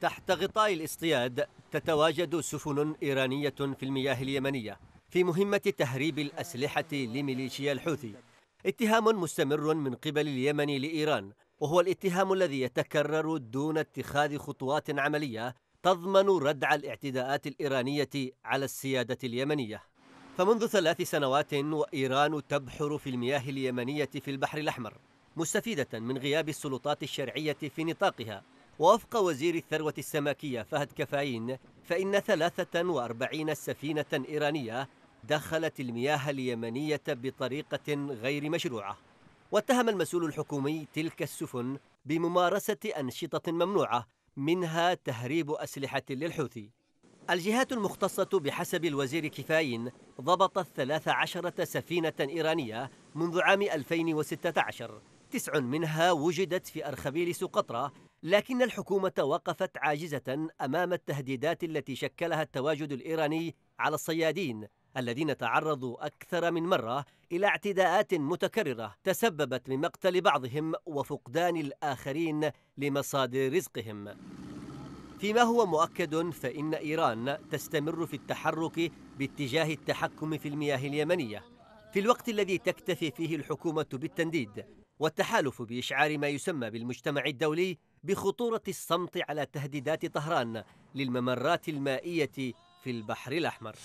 تحت غطاء الاصطياد تتواجد سفن إيرانية في المياه اليمنية في مهمة تهريب الأسلحة لميليشيا الحوثي اتهام مستمر من قبل اليمن لإيران وهو الاتهام الذي يتكرر دون اتخاذ خطوات عملية تضمن ردع الاعتداءات الإيرانية على السيادة اليمنية فمنذ ثلاث سنوات وإيران تبحر في المياه اليمنية في البحر الأحمر مستفيدة من غياب السلطات الشرعية في نطاقها ووفق وزير الثروة السمكية فهد كفاين فإن 43 سفينة إيرانية دخلت المياه اليمنية بطريقة غير مشروعة واتهم المسؤول الحكومي تلك السفن بممارسة أنشطة ممنوعة منها تهريب أسلحة للحوثي الجهات المختصة بحسب الوزير كفاين ضبطت 13 سفينة إيرانية منذ عام 2016 تسع منها وجدت في أرخبيل سقطرى لكن الحكومة وقفت عاجزة أمام التهديدات التي شكلها التواجد الإيراني على الصيادين الذين تعرضوا أكثر من مرة إلى اعتداءات متكررة تسببت بمقتل بعضهم وفقدان الآخرين لمصادر رزقهم فيما هو مؤكد فإن إيران تستمر في التحرك باتجاه التحكم في المياه اليمنية في الوقت الذي تكتفي فيه الحكومة بالتنديد والتحالف بإشعار ما يسمى بالمجتمع الدولي بخطورة الصمت على تهديدات طهران للممرات المائية في البحر الأحمر